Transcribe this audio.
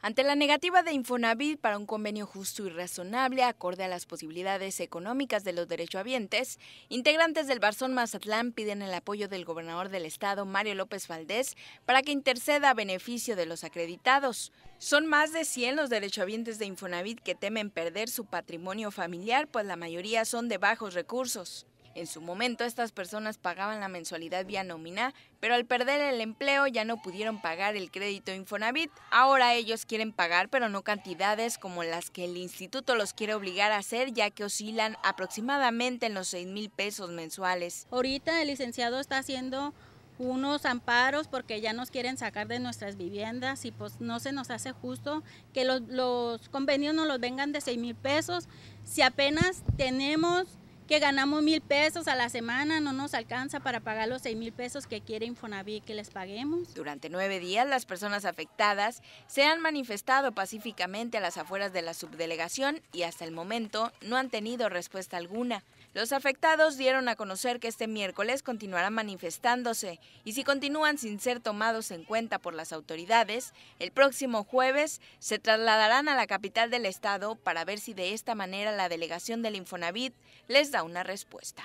Ante la negativa de Infonavit para un convenio justo y razonable acorde a las posibilidades económicas de los derechohabientes, integrantes del Barzón Mazatlán piden el apoyo del gobernador del estado, Mario López Valdés, para que interceda a beneficio de los acreditados. Son más de 100 los derechohabientes de Infonavit que temen perder su patrimonio familiar, pues la mayoría son de bajos recursos. En su momento estas personas pagaban la mensualidad vía nómina, pero al perder el empleo ya no pudieron pagar el crédito Infonavit. Ahora ellos quieren pagar, pero no cantidades como las que el instituto los quiere obligar a hacer, ya que oscilan aproximadamente en los 6 mil pesos mensuales. Ahorita el licenciado está haciendo unos amparos porque ya nos quieren sacar de nuestras viviendas y pues no se nos hace justo que los, los convenios nos los vengan de 6 mil pesos si apenas tenemos que ganamos mil pesos a la semana, no nos alcanza para pagar los seis mil pesos que quiere Infonavit que les paguemos. Durante nueve días, las personas afectadas se han manifestado pacíficamente a las afueras de la subdelegación y hasta el momento no han tenido respuesta alguna. Los afectados dieron a conocer que este miércoles continuarán manifestándose y si continúan sin ser tomados en cuenta por las autoridades, el próximo jueves se trasladarán a la capital del estado para ver si de esta manera la delegación del Infonavit les da una respuesta.